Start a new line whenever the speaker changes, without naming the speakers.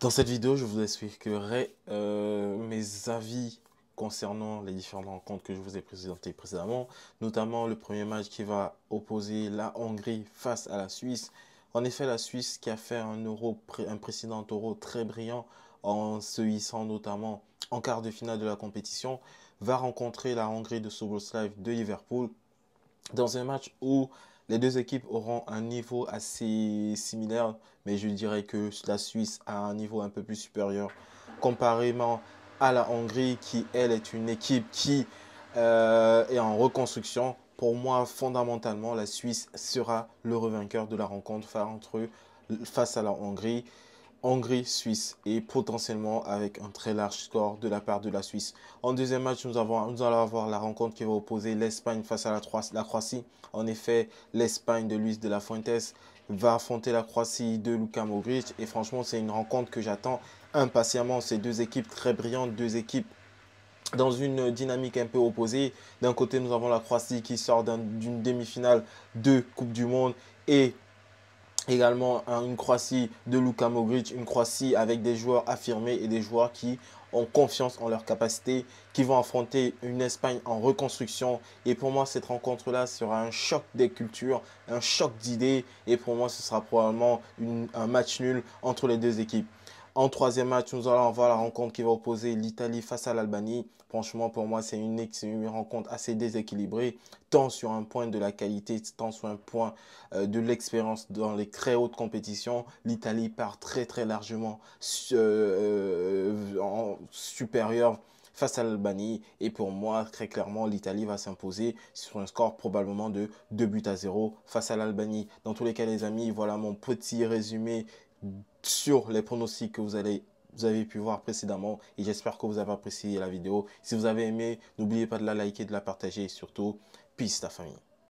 Dans cette vidéo, je vous expliquerai euh, mes avis concernant les différentes rencontres que je vous ai présentées précédemment, notamment le premier match qui va opposer la Hongrie face à la Suisse. En effet, la Suisse qui a fait un, euro, un précédent euro très brillant en se hissant notamment en quart de finale de la compétition, va rencontrer la Hongrie de Soboslav de Liverpool dans un match où les deux équipes auront un niveau assez similaire, mais je dirais que la Suisse a un niveau un peu plus supérieur comparément à la Hongrie qui, elle, est une équipe qui euh, est en reconstruction. Pour moi, fondamentalement, la Suisse sera le vainqueur de la rencontre face à la Hongrie. Hongrie-Suisse et potentiellement avec un très large score de la part de la Suisse. En deuxième match, nous, allons avoir la rencontre qui va opposer l'Espagne face à la, Croatie. En effet, l'Espagne de Luis de la Fuentes va affronter la Croatie de Luka Modric et franchement, c'est une rencontre que j'attends impatiemment. Ces deux équipes très brillantes, deux équipes dans une dynamique un peu opposée. D'un côté, nous avons la Croatie qui sort d'une demi-finale de Coupe du Monde et également hein, une croatie de Luka Modric, une croatie avec des joueurs affirmés et des joueurs qui ont confiance en leur capacité, qui vont affronter une Espagne en reconstruction. Et pour moi, cette rencontre-là sera un choc des cultures, un choc d'idées. Et pour moi, ce sera probablement un match nul entre les deux équipes. En troisième match, nous allons voir la rencontre qui va opposer l'Italie face à l'Albanie. Franchement, pour moi, c'est une, une, rencontre assez déséquilibrée, tant sur un point de la qualité, tant sur un point euh, de l'expérience dans les très hautes compétitions. L'Italie part très très largement euh, euh, supérieure face à l'Albanie. Et pour moi, très clairement, l'Italie va s'imposer sur un score probablement de 2 buts à 0 face à l'Albanie. Dans tous les cas, les amis, voilà mon petit résumé sur les pronostics que vous, allez, vous avez pu voir précédemment. Et j'espère que vous avez apprécié la vidéo. Si vous avez aimé, n'oubliez pas de la liker, de la partager. Et surtout, peace ta famille.